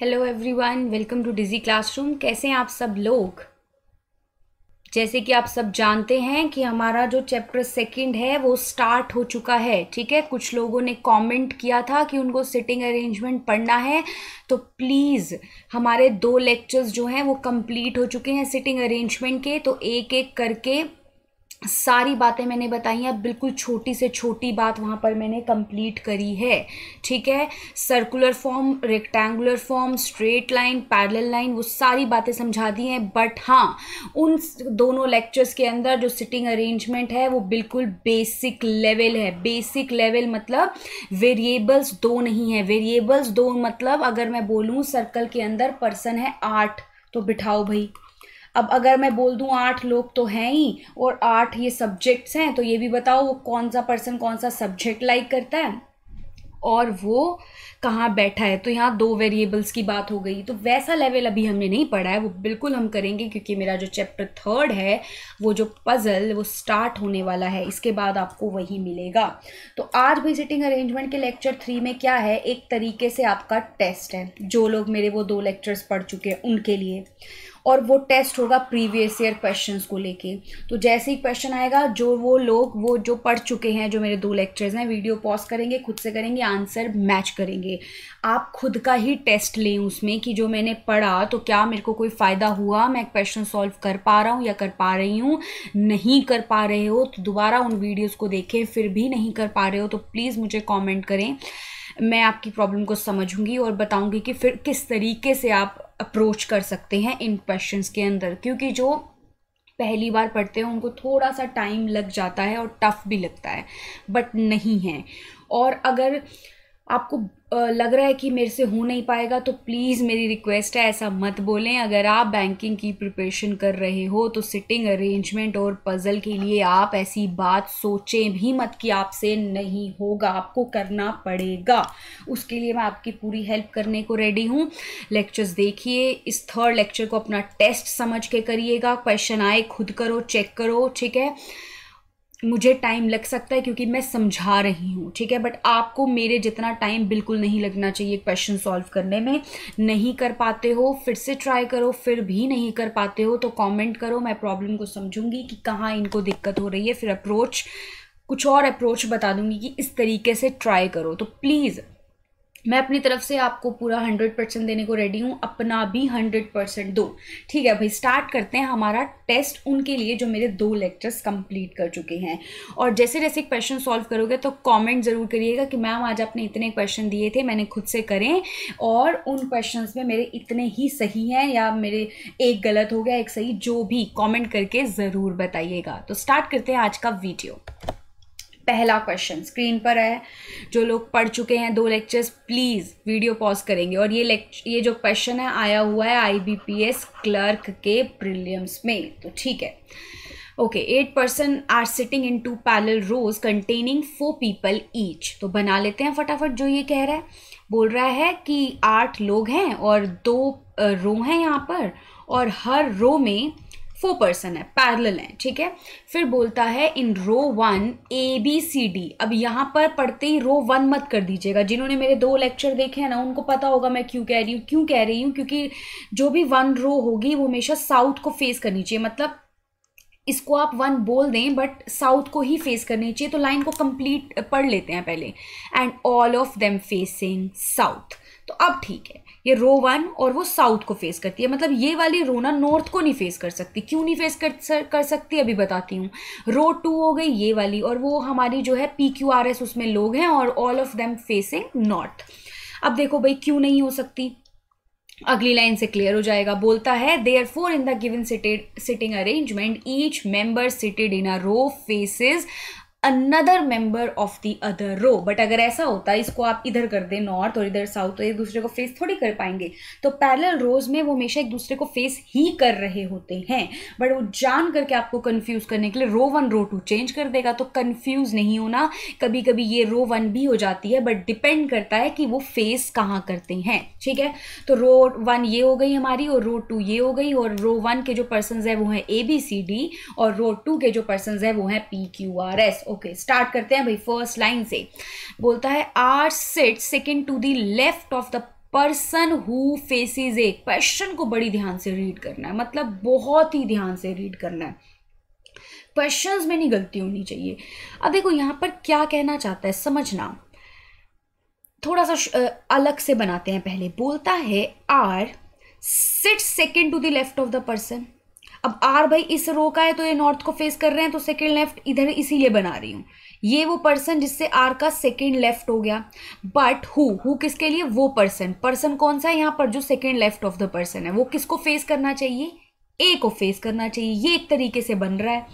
Hello everyone welcome to Dizzy classroom कैसे हैं आप सब लोग जैसे कि आप सब जानते हैं कि हमारा जो चैप्टर सेकंड है वो स्टार्ट हो चुका है ठीक है कुछ लोगों ने कमेंट किया था कि उनको सिटिंग अरेंजमेंट पढ़ना है तो प्लीज़ हमारे दो लेक्चर्स जो हैं वो कंप्लीट हो चुके हैं सिटिंग अरेंजमेंट के तो एक एक करके सारी बातें मैंने बताई हैं बिल्कुल छोटी से छोटी बात वहाँ पर मैंने कंप्लीट करी है ठीक है circular form rectangular form straight line parallel line वो सारी बातें समझा दी हैं बट हाँ उन दोनों लेक्चर्स के अंदर जो सिटिंग अरेंजमेंट है वो बिल्कुल बेसिक लेवल है बेसिक लेवल मतलब वेरिएबल्स दो नहीं है वेरिएबल्स दो मतलब अगर मैं बोलूँ सर्कल के अंदर पर्सन है आठ तो बिठाओ भाई अब अगर मैं बोल दूँ आठ लोग तो हैं ही और आठ ये सब्जेक्ट्स हैं तो ये भी बताओ वो कौन सा पर्सन कौन सा सब्जेक्ट लाइक करता है और वो कहाँ बैठा है तो यहाँ दो वेरिएबल्स की बात हो गई तो वैसा लेवल अभी हमने नहीं पढ़ा है वो बिल्कुल हम करेंगे क्योंकि मेरा जो चैप्टर थर्ड है वो जो पज़ल वो स्टार्ट होने वाला है इसके बाद आपको वही मिलेगा तो आज भी सिटिंग अरेंजमेंट के लेक्चर थ्री में क्या है एक तरीके से आपका टेस्ट है जो लोग मेरे वो दो लेक्चर्स पढ़ चुके हैं उनके लिए और वो टेस्ट होगा प्रीवियस ईयर क्वेश्चंस को लेके तो जैसे ही क्वेश्चन आएगा जो वो लोग वो जो पढ़ चुके हैं जो मेरे दो लेक्चर्स हैं वीडियो पॉज करेंगे खुद से करेंगे आंसर मैच करेंगे आप खुद का ही टेस्ट लें उसमें कि जो मैंने पढ़ा तो क्या मेरे को कोई फ़ायदा हुआ मैं क्वेश्चन सॉल्व कर पा रहा हूँ या कर पा रही हूँ नहीं कर पा रहे हो तो दोबारा उन वीडियोज़ को देखें फिर भी नहीं कर पा रहे हो तो प्लीज़ मुझे कॉमेंट करें मैं आपकी प्रॉब्लम को समझूंगी और बताऊंगी कि फिर किस तरीके से आप अप्रोच कर सकते हैं इन क्वेश्चन के अंदर क्योंकि जो पहली बार पढ़ते हैं उनको थोड़ा सा टाइम लग जाता है और टफ भी लगता है बट नहीं है और अगर आपको लग रहा है कि मेरे से हो नहीं पाएगा तो प्लीज़ मेरी रिक्वेस्ट है ऐसा मत बोलें अगर आप बैंकिंग की प्रिपरेशन कर रहे हो तो सिटिंग अरेंजमेंट और पज़ल के लिए आप ऐसी बात सोचें भी मत कि आपसे नहीं होगा आपको करना पड़ेगा उसके लिए मैं आपकी पूरी हेल्प करने को रेडी हूँ लेक्चर्स देखिए इस थर्ड लेक्चर को अपना टेस्ट समझ के करिएगा क्वेश्चन आए खुद करो चेक करो ठीक है मुझे टाइम लग सकता है क्योंकि मैं समझा रही हूँ ठीक है बट आपको मेरे जितना टाइम बिल्कुल नहीं लगना चाहिए क्वेश्चन सॉल्व करने में नहीं कर पाते हो फिर से ट्राई करो फिर भी नहीं कर पाते हो तो कमेंट करो मैं प्रॉब्लम को समझूंगी कि कहाँ इनको दिक्कत हो रही है फिर अप्रोच कुछ और अप्रोच बता दूंगी कि इस तरीके से ट्राई करो तो प्लीज़ मैं अपनी तरफ से आपको पूरा हंड्रेड परसेंट देने को रेडी हूँ अपना भी हंड्रेड परसेंट दो ठीक है भाई स्टार्ट करते हैं हमारा टेस्ट उनके लिए जो मेरे दो लेक्चर्स कंप्लीट कर चुके हैं और जैसे जैसे क्वेश्चन सॉल्व करोगे तो कमेंट ज़रूर करिएगा कि मैम आज आपने इतने क्वेश्चन दिए थे मैंने खुद से करें और उन क्वेश्चन में मेरे इतने ही सही हैं या मेरे एक गलत हो गया एक सही जो भी कॉमेंट करके ज़रूर बताइएगा तो स्टार्ट करते हैं आज का वीडियो पहला क्वेश्चन स्क्रीन पर है जो लोग पढ़ चुके हैं दो लेक्चर्स प्लीज़ वीडियो पॉज करेंगे और ये लेक्च ये जो क्वेश्चन है आया हुआ है आईबीपीएस क्लर्क के प्रिलियम्स में तो ठीक है okay eight person are sitting in two parallel rows containing four people each तो बना लेते हैं फटाफट जो ये कह रहा है बोल रहा है कि आठ लोग हैं और दो रो हैं यहाँ पर और हर रो में फोर पर्सन है पैरल हैं ठीक है फिर बोलता है in row one A B C D अब यहाँ पर पढ़ते ही रो वन मत कर दीजिएगा जिन्होंने मेरे दो लेक्चर देखे हैं ना उनको पता होगा मैं क्यों कह रही हूँ क्यों कह रही हूँ क्योंकि जो भी वन रो होगी वो हमेशा साउथ को फेस करनी चाहिए मतलब इसको आप वन बोल दें बट साउथ को ही फेस करनी चाहिए तो लाइन को कंप्लीट पढ़ लेते हैं पहले and all of them facing south तो अब ठीक है ये रो वन और वो साउथ को फेस करती है मतलब ये वाली रो ना नॉर्थ को नहीं फेस कर सकती क्यों नहीं फेस कर कर सकती अभी बताती हूँ रो टू हो गई ये वाली और वो हमारी जो है पी क्यू आर एस उसमें लोग हैं और all of them facing north अब देखो भाई क्यों नहीं हो सकती अगली लाइन से क्लियर हो जाएगा बोलता है they are four in the given seated sitting arrangement each member seated in a row faces another member of the other row but अगर ऐसा होता है इसको आप इधर कर दें नॉर्थ और इधर साउथ तो एक दूसरे को फेस थोड़ी कर पाएंगे तो पैरल रोज में वो हमेशा एक दूसरे को फेस ही कर रहे होते हैं बट वो जान करके आपको कन्फ्यूज करने के लिए row one row two change कर देगा तो कन्फ्यूज नहीं होना कभी कभी ये रो वन भी हो जाती है बट डिपेंड करता है कि वो फेस कहाँ करते हैं ठीक है तो रो वन ये हो गई हमारी और रो टू ये हो गई और रो वन के जो पर्सन है वो हैं ए बी सी डी और रो टू के जो पर्सन है वो हैं P Q R S okay start करते हैं भाई फर्स्ट लाइन से बोलता है R sit second to the left of the person who faces A question को बड़ी ध्यान से रीड करना है मतलब बहुत ही ध्यान से रीड करना है क्वेश्चंस में नहीं गलती होनी चाहिए अब देखो यहाँ पर क्या कहना चाहता है समझना थोड़ा सा अलग से बनाते हैं पहले बोलता है R sit second to the left of the person अब आर भाई इस रो का है तो ये नॉर्थ को फेस कर रहे हैं तो सेकेंड लेफ्ट इधर इसीलिए बना रही हूँ ये वो पर्सन जिससे आर का सेकेंड लेफ्ट हो गया बट हु हु किसके लिए वो पर्सन पर्सन कौन सा है यहाँ पर जो second left of the person है वो किसको फेस करना चाहिए ए को फेस करना चाहिए ये एक तरीके से बन रहा है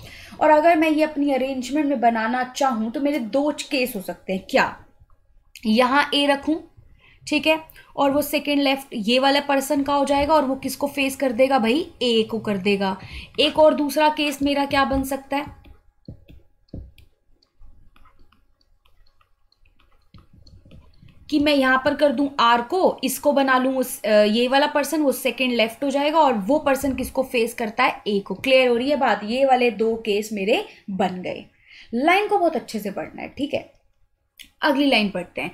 और अगर मैं ये अपनी अरेंजमेंट में बनाना चाहूँ तो मेरे दो केस हो सकते हैं क्या यहाँ ए रखूँ ठीक है और वो सेकेंड लेफ्ट ये वाला पर्सन का हो जाएगा और वो किसको फेस कर देगा भाई ए को कर देगा एक और दूसरा केस मेरा क्या बन सकता है कि मैं यहां पर कर दूं आर को इसको बना लूं उस ये वाला पर्सन वो सेकेंड लेफ्ट हो जाएगा और वो पर्सन किसको फेस करता है ए को क्लियर हो रही है बात ये वाले दो केस मेरे बन गए लाइन को बहुत अच्छे से पढ़ना है ठीक है अगली लाइन पढ़ते हैं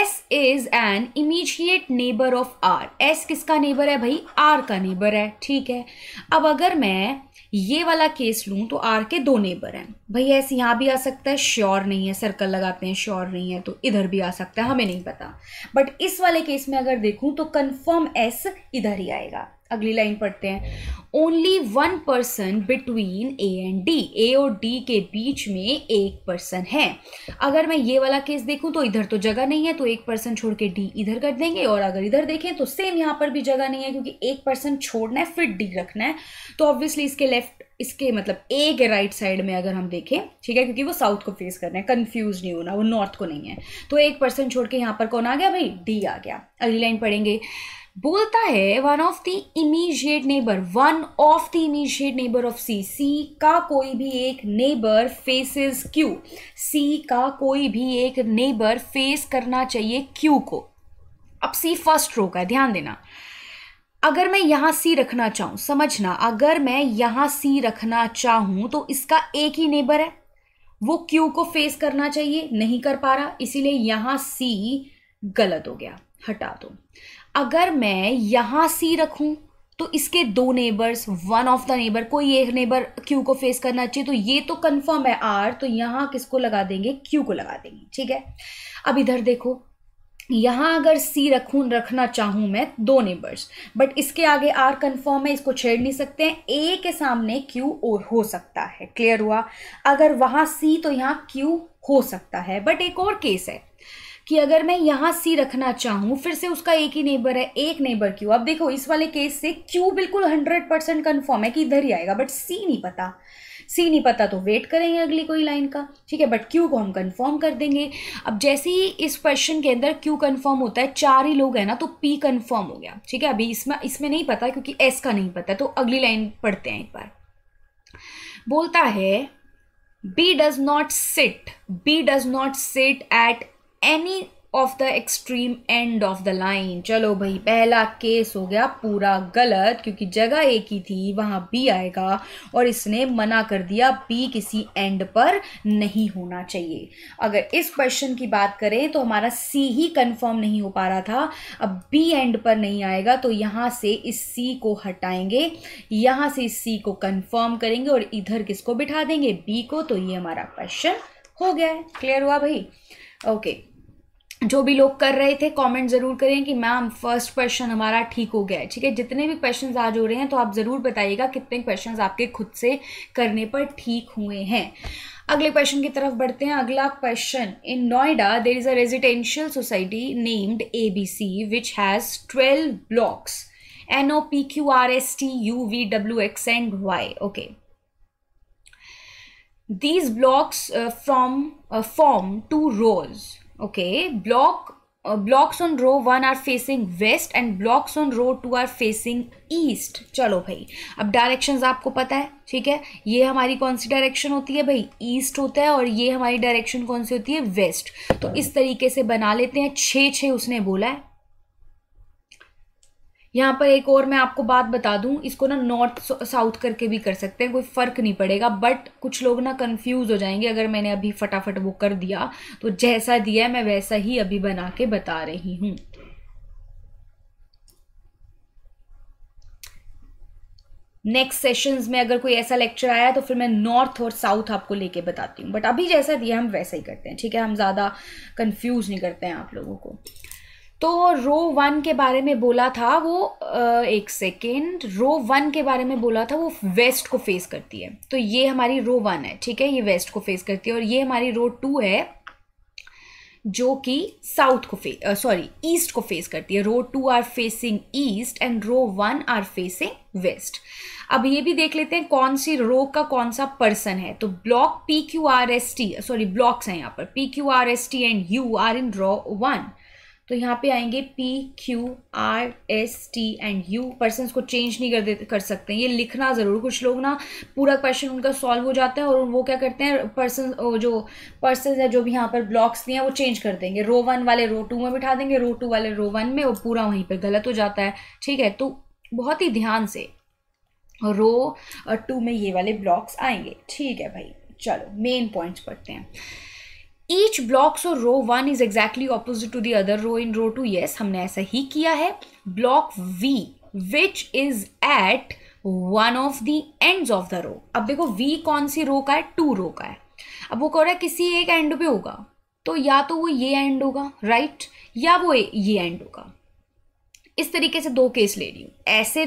S is an immediate neighbour of R S किसका नेबर है भाई आर का नेबर है ठीक है अब अगर मैं ये वाला केस लूँ तो आर के दो नेबर हैं भाई एस यहाँ भी आ सकता है श्योर नहीं है सर्कल लगाते हैं श्योर नहीं है तो इधर भी आ सकता है हमें नहीं पता बट इस वाले केस में अगर देखूँ तो कन्फर्म एस इधर ही आएगा अगली लाइन पढ़ते हैं only one person between A and D A और डी के बीच में एक पर्सन है अगर मैं ये वाला केस देखूं तो इधर तो जगह नहीं है तो एक पर्सन छोड़ के डी इधर कर देंगे और अगर इधर देखें तो सेम यहाँ पर भी जगह नहीं है क्योंकि एक पर्सन छोड़ना है फिर डी रखना है तो ऑब्वियसली इसके लेफ्ट इसके मतलब ए के राइट साइड में अगर हम देखें ठीक है क्योंकि वो साउथ को फेस करना है कंफ्यूज नहीं होना वो नॉर्थ को नहीं है तो एक पर्सन छोड़ के यहाँ पर कौन आ गया भाई डी आ गया अगली लाइन पढ़ेंगे बोलता है one of the immediate neighbour one of the immediate neighbour of C C का कोई भी एक नेबर फेसेस क्यू सी का कोई भी एक नेबर फेस करना चाहिए क्यू को अब सी फर्स्ट रो का ध्यान देना अगर मैं यहाँ सी रखना चाहूँ समझना अगर मैं यहाँ सी रखना चाहूँ तो इसका एक ही नेबर है वो क्यू को फेस करना चाहिए नहीं कर पा रहा इसीलिए यहाँ सी गलत हो गया हटा दो अगर मैं यहाँ सी रखूँ तो इसके दो neighbours one of the neighbour कोई एक नेबर क्यू को फेस करना चाहिए तो ये तो कन्फर्म है आर तो यहाँ किसको लगा देंगे क्यू को लगा देंगे ठीक है अब इधर देखो यहाँ अगर सी रखूँ रखना चाहूँ मैं दो नेबर्स बट इसके आगे आर कन्फर्म है इसको छेड़ नहीं सकते हैं ए के सामने क्यू और हो सकता है क्लियर हुआ अगर वहाँ सी तो यहाँ क्यू हो सकता है बट एक और केस है कि अगर मैं यहाँ सी रखना चाहूँ फिर से उसका एक ही नेबर है एक नेबर क्यू अब देखो इस वाले केस से क्यू बिल्कुल हंड्रेड परसेंट कन्फर्म है कि इधर ही आएगा बट सी नहीं पता सी नहीं पता तो वेट करेंगे अगली कोई लाइन का ठीक है बट क्यू को हम कन्फर्म कर देंगे अब जैसे ही इस क्वेश्चन के अंदर क्यू कन्फर्म होता है चार ही लोग हैं ना तो पी कन्फर्म हो गया ठीक है अभी इसमें इसमें नहीं पता क्योंकि एस का नहीं पता तो अगली लाइन पढ़ते हैं एक बार बोलता है B does not sit B does not sit at any of the extreme end of the line चलो भाई पहला केस हो गया पूरा गलत क्योंकि जगह एक ही थी वहाँ बी आएगा और इसने मना कर दिया बी किसी एंड पर नहीं होना चाहिए अगर इस क्वेश्चन की बात करें तो हमारा सी ही कंफर्म नहीं हो पा रहा था अब बी एंड पर नहीं आएगा तो यहाँ से इस सी को हटाएंगे यहाँ से इस सी को कन्फर्म करेंगे और इधर किसको बिठा देंगे बी को तो ये हमारा क्वेश्चन हो गया है क्लियर हुआ भाई ओके okay. जो भी लोग कर रहे थे कमेंट ज़रूर करें कि मैम फर्स्ट क्वेश्चन हमारा ठीक हो गया है ठीक है जितने भी क्वेश्चंस आज हो रहे हैं तो आप ज़रूर बताइएगा कितने क्वेश्चंस आपके खुद से करने पर ठीक हुए हैं अगले क्वेश्चन की तरफ बढ़ते हैं अगला question in Noida there is a residential society named A B C which has twelve blocks N O P Q R S T U V W X and Y okay these blocks from form two rows okay block uh, blocks on row one are facing west and blocks on row two are facing east चलो भाई अब directions आपको पता है ठीक है ये हमारी कौन सी डायरेक्शन होती है भाई ईस्ट होता है और ये हमारी डायरेक्शन कौन सी होती है वेस्ट तो इस तरीके से बना लेते हैं छः छः उसने बोला है यहाँ पर एक और मैं आपको बात बता दूँ इसको ना नॉर्थ साउथ करके भी कर सकते हैं कोई फ़र्क नहीं पड़ेगा बट कुछ लोग ना कंफ्यूज हो जाएंगे अगर मैंने अभी फटाफट वो कर दिया तो जैसा दिया है मैं वैसा ही अभी बना के बता रही हूँ नेक्स्ट सेशंस में अगर कोई ऐसा लेक्चर आया तो फिर मैं नॉर्थ और साउथ आपको लेके बताती हूँ बट अभी जैसा दिया हम वैसा ही करते हैं ठीक है हम ज़्यादा कंफ्यूज नहीं करते हैं आप लोगों को तो रो वन के बारे में बोला था वो एक सेकेंड रो वन के बारे में बोला था वो वेस्ट को फेस करती है तो ये हमारी रो वन है ठीक है ये वेस्ट को फेस करती है और ये हमारी रो टू है जो कि साउथ को फे सॉरी ईस्ट को फेस करती है row two are facing east and row one are facing west अब ये भी देख लेते हैं कौन सी रो का कौन सा पर्सन है तो block P Q R S T sorry blocks हैं यहाँ पर P Q R S T and U are in row one तो यहाँ पे आएंगे P Q R S T and U person को चेंज नहीं कर दे कर सकते ये लिखना ज़रूर कुछ लोग ना पूरा क्वेश्चन उनका सॉल्व हो जाता है और वो क्या करते हैं पर्सन जो पर्सन है जो भी यहाँ पर ब्लॉक्स दिए हैं वो चेंज कर देंगे रो वन वाले रो टू में बिठा देंगे रो टू वाले रो वन में वो पूरा वहीं पर गलत हो जाता है ठीक है तो बहुत ही ध्यान से रो और टू में ये वाले ब्लॉक्स आएंगे ठीक है भाई चलो मेन पॉइंट्स पढ़ते हैं each block so row one is exactly opposite to the other row in row two yes हमने ऐसा ही किया है block V which is at one of the end of the row अब देखो वी कौन सी रो का है टू रो का है अब वो कह रहा है किसी एक एंड पे होगा तो या तो वो ये एंड होगा राइट या वो ये एंड होगा इस तरीके से दो केस ले रही हूँ ऐसे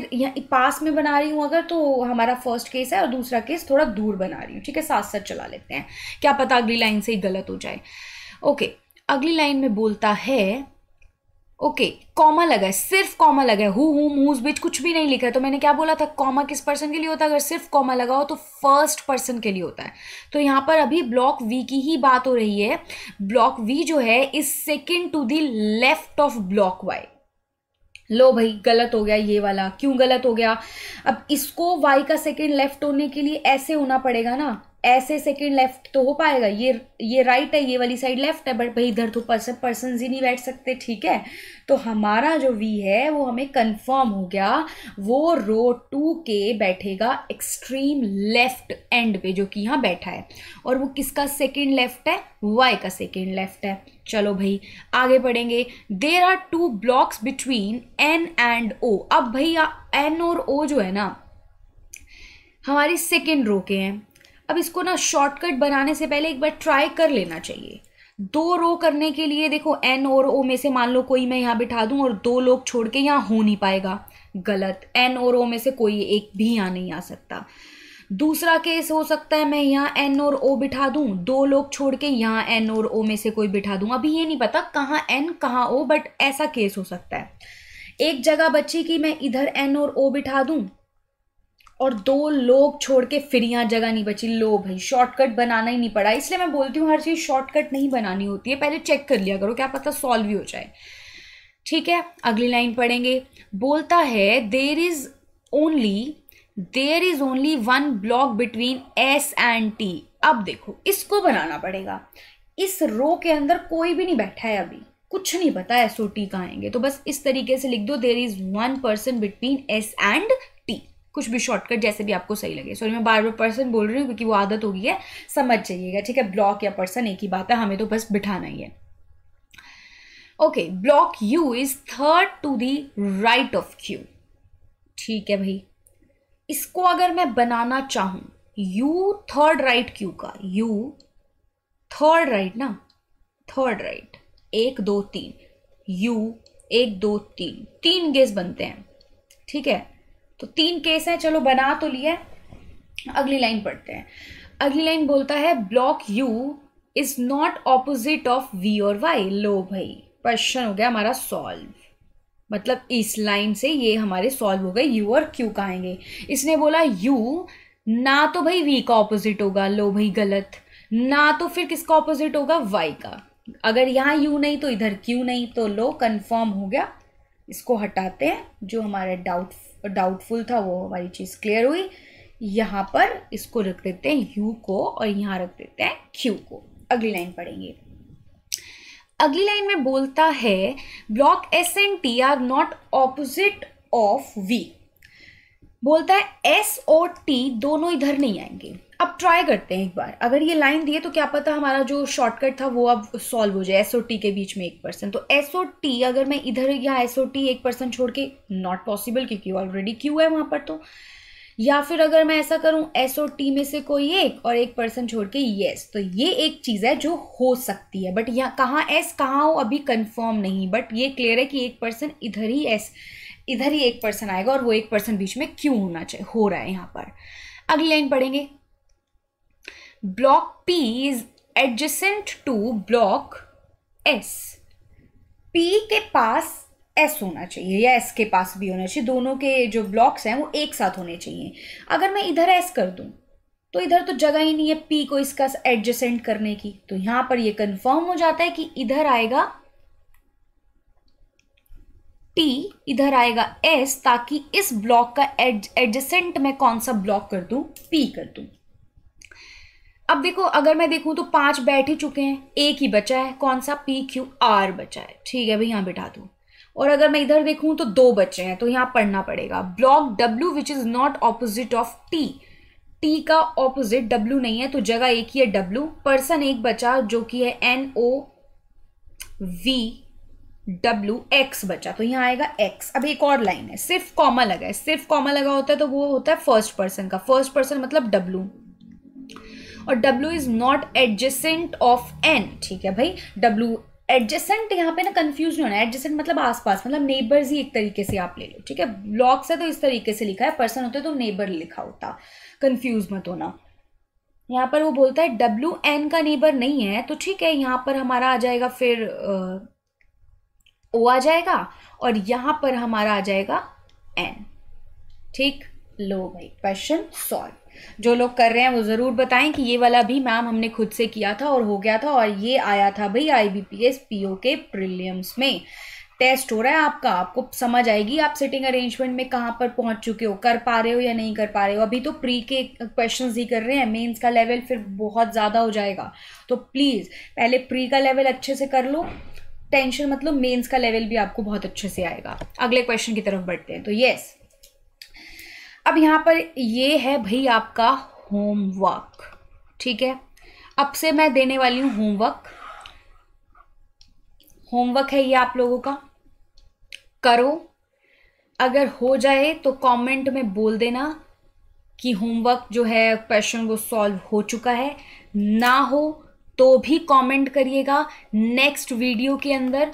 पास में बना रही हूँ अगर तो हमारा फर्स्ट केस है और दूसरा केस थोड़ा दूर बना रही हूँ ठीक है साथ साथ चला लेते हैं क्या पता अगली लाइन से ही गलत हो जाए ओके अगली लाइन में बोलता है ओके कॉमा लगा है सिर्फ कॉमा लगा है हु मूज बिच कुछ भी नहीं लिखा है तो मैंने क्या बोला था कॉमा किस पर्सन के लिए होता है अगर सिर्फ कॉमा लगा हो तो फर्स्ट पर्सन के लिए होता है तो यहाँ पर अभी ब्लॉक वी की ही बात हो रही है ब्लॉक वी जो है is second to the left of block Y लो भाई गलत हो गया ये वाला क्यों गलत हो गया अब इसको वाई का सेकेंड लेफ्ट होने के लिए ऐसे होना पड़ेगा ना ऐसे सेकंड लेफ्ट तो हो पाएगा ये ये राइट है ये वाली साइड लेफ्ट है बट भाई इधर तो पर्सन पर्सन ही नहीं बैठ सकते ठीक है तो हमारा जो वी है वो हमें कंफर्म हो गया वो रो टू के बैठेगा एक्सट्रीम लेफ्ट एंड पे जो कि यहाँ बैठा है और वो किसका सेकेंड लेफ्ट है वाई का सेकेंड लेफ्ट है चलो भाई आगे बढ़ेंगे there are two blocks between N and O अब भैया एन और ओ जो है ना हमारी सेकेंड रो के हैं अब इसको ना शॉर्टकट बनाने से पहले एक बार ट्राई कर लेना चाहिए दो रो करने के लिए देखो एन और ओ में से मान लो कोई मैं यहाँ बिठा दूँ और दो लोग छोड़ के यहाँ हो नहीं पाएगा गलत एन और ओ में से कोई एक भी यहाँ नहीं आ सकता दूसरा केस हो सकता है मैं यहाँ एन और ओ बिठा दूँ दो लोग छोड़ के यहाँ एन और ओ में से कोई बिठा दूँ अभी ये नहीं पता कहाँ एन कहाँ ओ बट ऐसा केस हो सकता है एक जगह बची कि मैं इधर एन और ओ बिठा दूँ और दो लोग छोड़ के फिर यहाँ जगह नहीं बची लो भाई शॉर्टकट बनाना ही नहीं पड़ा इसलिए मैं बोलती हूँ हर चीज़ शॉर्टकट नहीं बनानी होती है पहले चेक कर लिया करो क्या पता सॉल्व ही हो जाए ठीक है अगली लाइन पढ़ेंगे बोलता है there is only there is only one block between S and T अब देखो इसको बनाना पड़ेगा इस रो के अंदर कोई भी नहीं बैठा है अभी कुछ नहीं पता एस ओ टी कहाँ आएंगे तो बस इस तरीके से लिख दो there is one person between S and कुछ भी शॉर्टकट जैसे भी आपको सही लगे सॉरी मैं बार बार पर्सन बोल रही हूँ क्योंकि वो आदत हो गई है समझ जाइएगा ठीक है ब्लॉक या पर्सन एक ही बात है हमें तो बस बिठाना ही है okay block U is third to the right of Q ठीक है भाई इसको अगर मैं बनाना चाहूँ यू थर्ड राइट क्यू का यू थर्ड राइट ना थर्ड राइट एक दो तीन यू एक दो तीन तीन गेस बनते हैं ठीक है तो तीन केस हैं चलो बना तो लिया अगली लाइन पढ़ते हैं अगली लाइन बोलता है block U is not opposite of V और वाई लो भाई क्वेश्चन हो गया हमारा सॉल्व मतलब इस लाइन से ये हमारे सॉल्व हो गए यू और क्यू का आएंगे इसने बोला यू ना तो भाई वी का ऑपोजिट होगा लो भाई गलत ना तो फिर किसका ऑपोजिट होगा वाई का अगर यहाँ यू नहीं तो इधर क्यू नहीं तो लो कंफर्म हो गया इसको हटाते हैं जो हमारे डाउट डाउटफुल था वो हमारी चीज़ क्लियर हुई यहाँ पर इसको रख देते हैं यू को और यहाँ रख देते हैं क्यू को अगली लाइन पढ़ेंगे अगली लाइन में बोलता है block S and T are not opposite of V बोलता है एस और टी दोनों इधर नहीं आएंगे अब ट्राई करते हैं एक बार अगर ये लाइन दिए तो क्या पता हमारा जो शॉर्टकट था वो अब सॉल्व हो जाए एस और टी के बीच में एक पर्सन तो एस और टी अगर मैं इधर या एस और टी एक पर्सन छोड़ के नॉट पॉसिबल क्योंकि ऑलरेडी क्यू है वहाँ पर तो या फिर अगर मैं ऐसा करूँ एस और टी में से कोई एक और एक पर्सन छोड़ के येस तो ये एक चीज़ है जो हो सकती है बट यहाँ कहाँ एस कहाँ हो अभी कन्फर्म नहीं बट ये क्लियर है कि एक पर्सन इधर ही एस इधर ही एक पर्सन आएगा और वो एक पर्सन बीच में क्यों होना चाहिए हो रहा है यहाँ पर अगली लाइन पढ़ेंगे block P is adjacent to block S P के पास एस होना चाहिए या एस के पास भी होना चाहिए दोनों के जो ब्लॉक्स हैं वो एक साथ होने चाहिए अगर मैं इधर एस कर दूँ तो इधर तो जगह ही नहीं है पी को इसका एडजेसेंट करने की तो यहाँ पर ये कंफर्म हो जाता है कि इधर आएगा टी इधर आएगा एस ताकि इस ब्लॉक का एड एडजेसेंट में कौन सा ब्लॉक कर दूं पी कर दूं अब देखो अगर मैं देखूं तो पांच बैठ ही चुके हैं एक ही बचा है कौन सा पी क्यू आर बचा है ठीक है भाई यहां बिठा दूं और अगर मैं इधर देखूं तो दो बच्चे हैं तो यहां पढ़ना पड़ेगा block W which is not opposite of T T का ऑपोजिट डब्ल्यू नहीं है तो जगह एक ही है डब्ल्यू पर्सन एक बचा जो कि है N O V W X बचा तो यहाँ आएगा एक्स अब एक और लाइन है सिर्फ कॉमा लगा है सिर्फ कॉमा लगा होता है तो वो होता है फर्स्ट पर्सन का फर्स्ट पर्सन मतलब डब्ल्यू और W is not adjacent of N ठीक है भाई डब्ल्यू एडजेसेंट यहाँ पे ना कंफ्यूज नहीं होना एडजेसेंट मतलब आसपास मतलब नेबर्स ही एक तरीके से आप ले लो ठीक है ब्लॉक्स है तो इस तरीके से लिखा है पर्सन होते तो नेबर लिखा होता कंफ्यूज मत होना यहाँ पर वो बोलता है डब्ल्यू एन का नेबर नहीं है तो ठीक है यहाँ पर हमारा आ जाएगा फिर आ, ओ आ जाएगा और यहाँ पर हमारा आ जाएगा एन ठीक लो भाई क्वेश्चन सॉल्व जो लोग कर रहे हैं वो ज़रूर बताएं कि ये वाला भी मैम हमने खुद से किया था और हो गया था और ये आया था भाई I B P S P O के प्रिलियम्स में टेस्ट हो रहा है आपका आपको समझ आएगी आप सिटिंग अरेंजमेंट में कहाँ पर पहुँच चुके हो कर पा रहे हो या नहीं कर पा रहे हो अभी तो प्री के क्वेश्चन ही कर रहे हैं मेंस का लेवल फिर बहुत ज़्यादा हो जाएगा तो प्लीज़ पहले प्री का लेवल अच्छे से कर लो टेंशन मतलब मेंस का लेवल भी आपको बहुत अच्छे से आएगा अगले क्वेश्चन की तरफ बढ़ते हैं तो यस अब यहाँ पर ये है भाई आपका होमवर्क ठीक है अब से मैं देने वाली हूँ होमवर्क होमवर्क है ये आप लोगों का करो अगर हो जाए तो कमेंट में बोल देना कि होमवर्क जो है क्वेश्चन वो सॉल्व हो चुका है ना हो तो भी कमेंट करिएगा नेक्स्ट वीडियो के अंदर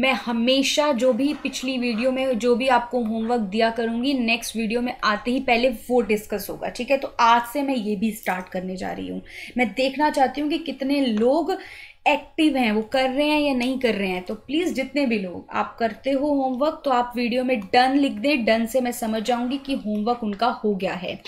मैं हमेशा जो भी पिछली वीडियो में जो भी आपको होमवर्क दिया करूँगी नेक्स्ट वीडियो में आते ही पहले वो डिस्कस होगा ठीक है तो आज से मैं ये भी स्टार्ट करने जा रही हूँ मैं देखना चाहती हूँ कि कितने लोग एक्टिव हैं वो कर रहे हैं या नहीं कर रहे हैं तो प्लीज़ जितने भी लोग आप करते हो होमवर्क तो आप वीडियो में डन लिख दें डन से मैं समझ जाऊँगी कि होमवर्क उनका हो गया है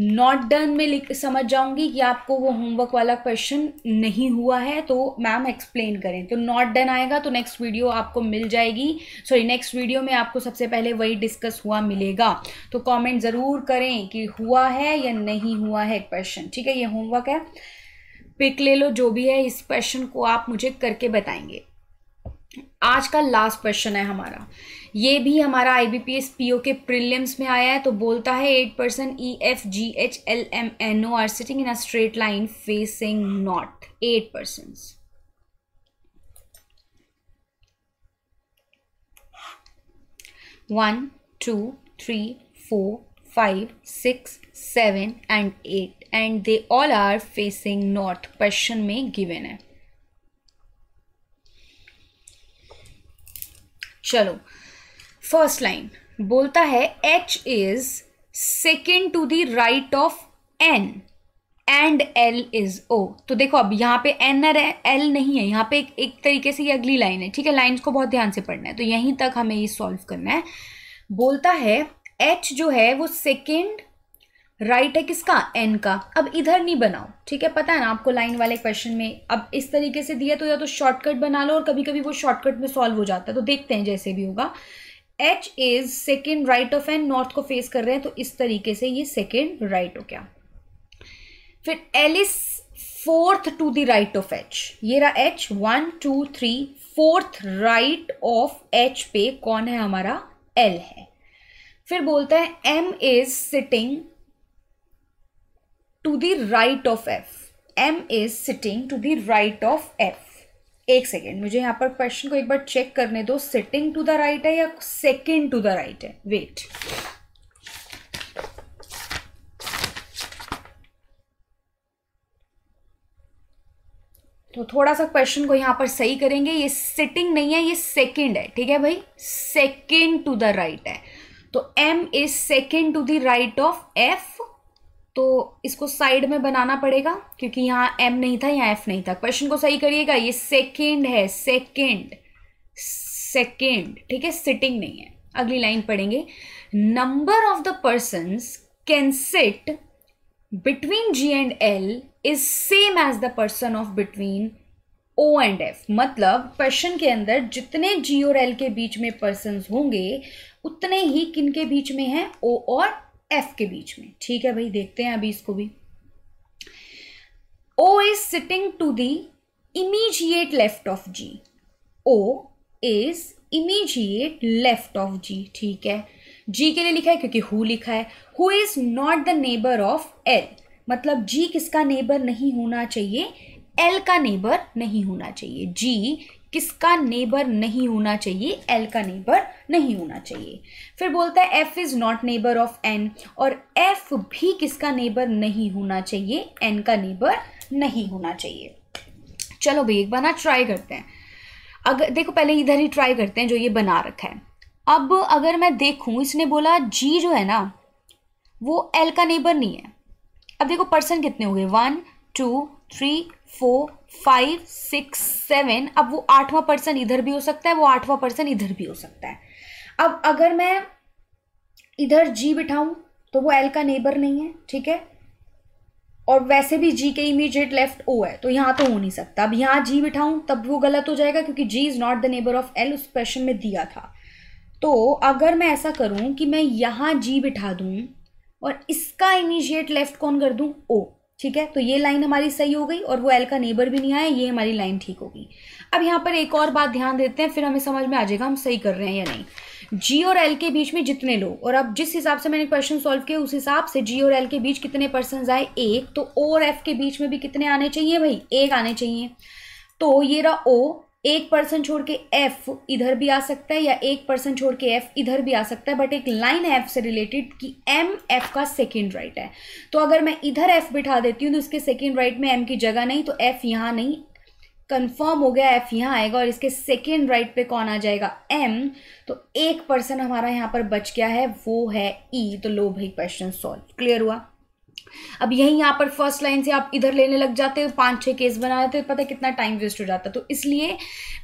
नॉट डन में लिख समझ जाऊंगी कि आपको वो होमवर्क वाला क्वेश्चन नहीं हुआ है तो मैम एक्सप्लेन करें तो नॉट डन आएगा तो नेक्स्ट वीडियो आपको मिल जाएगी सॉरी नेक्स्ट वीडियो में आपको सबसे पहले वही डिस्कस हुआ मिलेगा तो कमेंट ज़रूर करें कि हुआ है या नहीं हुआ है क्वेश्चन ठीक है ये होमवर्क है पिक ले लो जो भी है इस क्वेश्चन को आप मुझे करके बताएंगे आज का लास्ट क्वेश्चन है हमारा ये भी हमारा I B P S P O के प्रिलियम्स में आया है तो बोलता है eight person E F G H L M N O are sitting in a straight line facing north eight person one two three four five six seven and eight and they all are facing north question में given है चलो first line बोलता है H is second to the right of N and L is O तो देखो अब यहाँ पे एन आर एल नहीं है यहाँ पे एक, एक तरीके से ये अगली लाइन है ठीक है लाइन्स को बहुत ध्यान से पढ़ना है तो यहीं तक हमें ये सॉल्व करना है बोलता है एच जो है वो सेकेंड राइट right है किसका एन का अब इधर नहीं बनाओ ठीक है पता है ना आपको लाइन वाले क्वेश्चन में अब इस तरीके से दिया तो या तो शॉर्टकट बना लो और कभी कभी वो शॉर्टकट में सॉल्व हो जाता है तो देखते हैं जैसे भी होगा H is second right of N north को फेस कर रहे हैं तो इस तरीके से ये सेकेंड राइट हो गया फिर L is fourth to the right of H ये रहा H one two three fourth right of H पे कौन है हमारा एल है फिर बोलता है M is sitting to the right of F M is sitting to the right of F एक सेकेंड मुझे यहाँ पर क्वेश्चन को एक बार चेक करने दो सिटिंग टू द राइट है या सेकेंड टू द राइट है वेट तो थोड़ा सा क्वेश्चन को यहाँ पर सही करेंगे ये सिटिंग नहीं है ये सेकेंड है ठीक है भाई सेकेंड टू द राइट है तो M is second to the right of F तो इसको साइड में बनाना पड़ेगा क्योंकि यहाँ एम नहीं था यहाँ एफ नहीं था क्वेश्चन को सही करिएगा ये सेकेंड है सेकेंड सेकेंड ठीक है सिटिंग नहीं है अगली लाइन पढ़ेंगे number of the person can sit between G and L is same as the person of between O and F मतलब क्वेश्चन के अंदर जितने जी और एल के बीच में पर्सन होंगे उतने ही किन के बीच में हैं ओ और एफ के बीच में ठीक है भाई देखते हैं अभी इसको भी O is sitting to the immediate left of G O is immediate left of G ठीक है जी के लिए लिखा है क्योंकि हु लिखा है who is not the neighbour of L मतलब जी किसका नेबर नहीं होना चाहिए एल का नेबर नहीं होना चाहिए जी किसका नेबर नहीं होना चाहिए एल का नेबर नहीं होना चाहिए फिर बोलता है F is not neighbour of N और एफ भी किसका नेबर नहीं होना चाहिए एन का नेबर नहीं होना चाहिए चलो भाई एक बार ना ट्राई करते हैं अगर देखो पहले इधर ही ट्राई करते हैं जो ये बना रखा है अब अगर मैं देखूँ इसने बोला जी जो है ना वो एल का नेबर नहीं है अब देखो पर्सन कितने हो गए one two three four five six seven अब वो आठवां पर्सन इधर भी हो सकता है वो आठवां पर्सन इधर भी हो सकता है अब अगर मैं इधर जी बिठाऊं तो वो एल का नेबर नहीं है ठीक है और वैसे भी जी के इमीडिएट लेफ्ट ओ है तो यहाँ तो हो नहीं सकता अब यहाँ जी बिठाऊं तब वो गलत हो जाएगा क्योंकि G is not the neighbour of L उस क्वेश्चन में दिया था तो अगर मैं ऐसा करूँ कि मैं यहाँ जी बिठा दूँ और इसका इमीजिएट लेफ्ट कौन कर दूँ ओ ठीक है तो ये लाइन हमारी सही हो गई और वो एल का नेबर भी नहीं आया ये हमारी लाइन ठीक होगी अब यहाँ पर एक और बात ध्यान देते हैं फिर हमें समझ में आ जाएगा हम सही कर रहे हैं या नहीं जी और एल के बीच में जितने लोग और अब जिस हिसाब से मैंने क्वेश्चन सॉल्व किया उस हिसाब से जी और एल के बीच कितने पर्सन आए एक तो ओ और एफ के बीच में भी कितने आने चाहिए भाई एक आने चाहिए तो ये रहा ओ एक पर्सन छोड़ के एफ इधर भी आ सकता है या एक पर्सन छोड़ के एफ इधर भी आ सकता है बट एक लाइन एफ से रिलेटेड कि एम एफ का सेकेंड राइट है तो अगर मैं इधर एफ बिठा देती हूँ तो इसके सेकेंड राइट में एम की जगह नहीं तो एफ यहाँ नहीं कंफर्म हो गया एफ यहाँ आएगा और इसके सेकेंड राइट पे कौन आ जाएगा एम तो एक पर्सन हमारा यहाँ पर बच गया है वो है ई e, तो लो भाई क्वेश्चन सॉल्व क्लियर हुआ अब यहीं यहाँ पर फर्स्ट लाइन से आप इधर लेने लग जाते हो पाँच छः केस रहे तो पता है कितना टाइम वेस्ट हो जाता तो इसलिए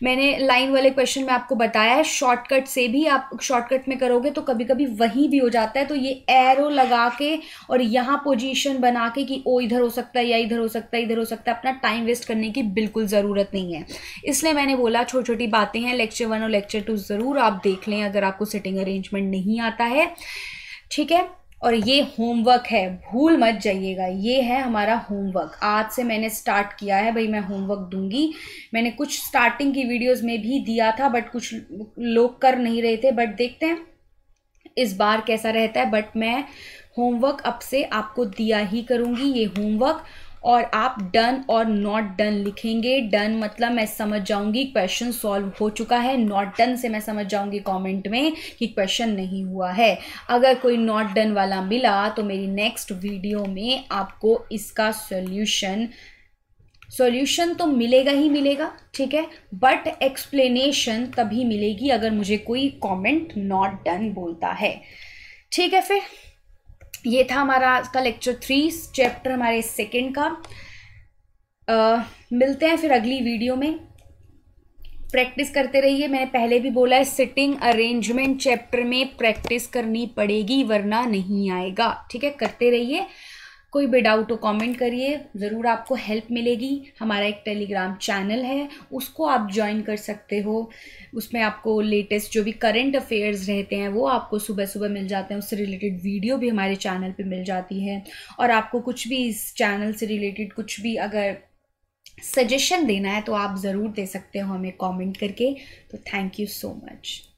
मैंने लाइन वाले क्वेश्चन में आपको बताया है शॉर्टकट से भी आप शॉर्टकट में करोगे तो कभी कभी वहीं भी हो जाता है तो ये एरो लगा के और यहाँ पोजिशन बना के कि ओ इधर हो सकता है या इधर हो सकता है इधर हो सकता है अपना टाइम वेस्ट करने की बिल्कुल ज़रूरत नहीं है इसलिए मैंने बोला छोटी छोटी बातें हैं लेक्चर वन और लेक्चर टू ज़रूर आप देख लें अगर आपको सिटिंग अरेंजमेंट नहीं आता है ठीक है और ये होमवर्क है भूल मत जाइएगा ये है हमारा होमवर्क आज से मैंने स्टार्ट किया है भाई मैं होमवर्क दूंगी मैंने कुछ स्टार्टिंग की वीडियोस में भी दिया था बट कुछ लोग कर नहीं रहे थे बट देखते हैं इस बार कैसा रहता है बट मैं होमवर्क अब से आपको दिया ही करूँगी ये होमवर्क और आप डन और नॉट डन लिखेंगे डन मतलब मैं समझ जाऊंगी क्वेश्चन सॉल्व हो चुका है नॉट डन से मैं समझ जाऊंगी कमेंट में कि क्वेश्चन नहीं हुआ है अगर कोई नॉट डन वाला मिला तो मेरी नेक्स्ट वीडियो में आपको इसका सॉल्यूशन सॉल्यूशन तो मिलेगा ही मिलेगा ठीक है बट एक्सप्लेनेशन तभी मिलेगी अगर मुझे कोई कमेंट नॉट डन बोलता है ठीक है फिर ये था हमारा आज का लेक्चर थ्री चैप्टर हमारे सेकेंड का आ, मिलते हैं फिर अगली वीडियो में प्रैक्टिस करते रहिए मैंने पहले भी बोला है सिटिंग अरेंजमेंट चैप्टर में प्रैक्टिस करनी पड़ेगी वरना नहीं आएगा ठीक है करते रहिए कोई भी डाउट हो कमेंट करिए ज़रूर आपको हेल्प मिलेगी हमारा एक टेलीग्राम चैनल है उसको आप ज्वाइन कर सकते हो उसमें आपको लेटेस्ट जो भी करंट अफेयर्स रहते हैं वो आपको सुबह सुबह मिल जाते हैं उससे रिलेटेड वीडियो भी हमारे चैनल पे मिल जाती है और आपको कुछ भी इस चैनल से रिलेटेड कुछ भी अगर सजेशन देना है तो आप ज़रूर दे सकते हो हमें कॉमेंट करके तो थैंक यू सो मच